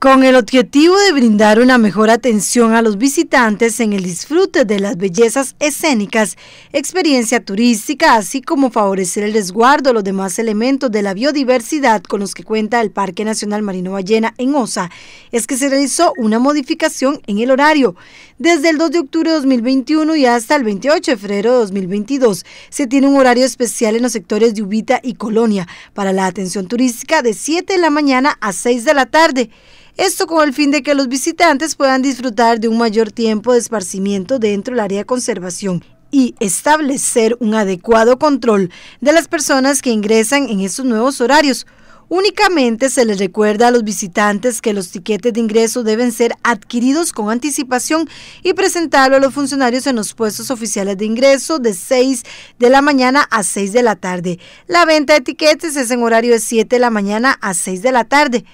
Con el objetivo de brindar una mejor atención a los visitantes en el disfrute de las bellezas escénicas, experiencia turística, así como favorecer el resguardo de los demás elementos de la biodiversidad con los que cuenta el Parque Nacional Marino Ballena en Osa, es que se realizó una modificación en el horario. Desde el 2 de octubre de 2021 y hasta el 28 de febrero de 2022 se tiene un horario especial en los sectores de Ubita y Colonia para la atención turística de 7 de la mañana a 6 de la tarde. Esto con el fin de que los visitantes puedan disfrutar de un mayor tiempo de esparcimiento dentro del área de conservación y establecer un adecuado control de las personas que ingresan en estos nuevos horarios. Únicamente se les recuerda a los visitantes que los tiquetes de ingreso deben ser adquiridos con anticipación y presentarlo a los funcionarios en los puestos oficiales de ingreso de 6 de la mañana a 6 de la tarde. La venta de tiquetes es en horario de 7 de la mañana a 6 de la tarde.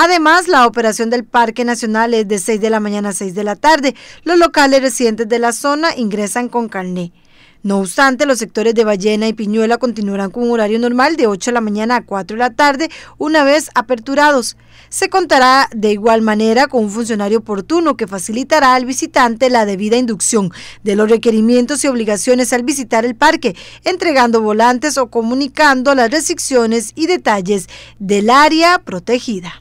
Además, la operación del Parque Nacional es de 6 de la mañana a 6 de la tarde. Los locales residentes de la zona ingresan con carné. No obstante, los sectores de Ballena y Piñuela continuarán con un horario normal de 8 de la mañana a 4 de la tarde una vez aperturados. Se contará de igual manera con un funcionario oportuno que facilitará al visitante la debida inducción de los requerimientos y obligaciones al visitar el parque, entregando volantes o comunicando las restricciones y detalles del área protegida.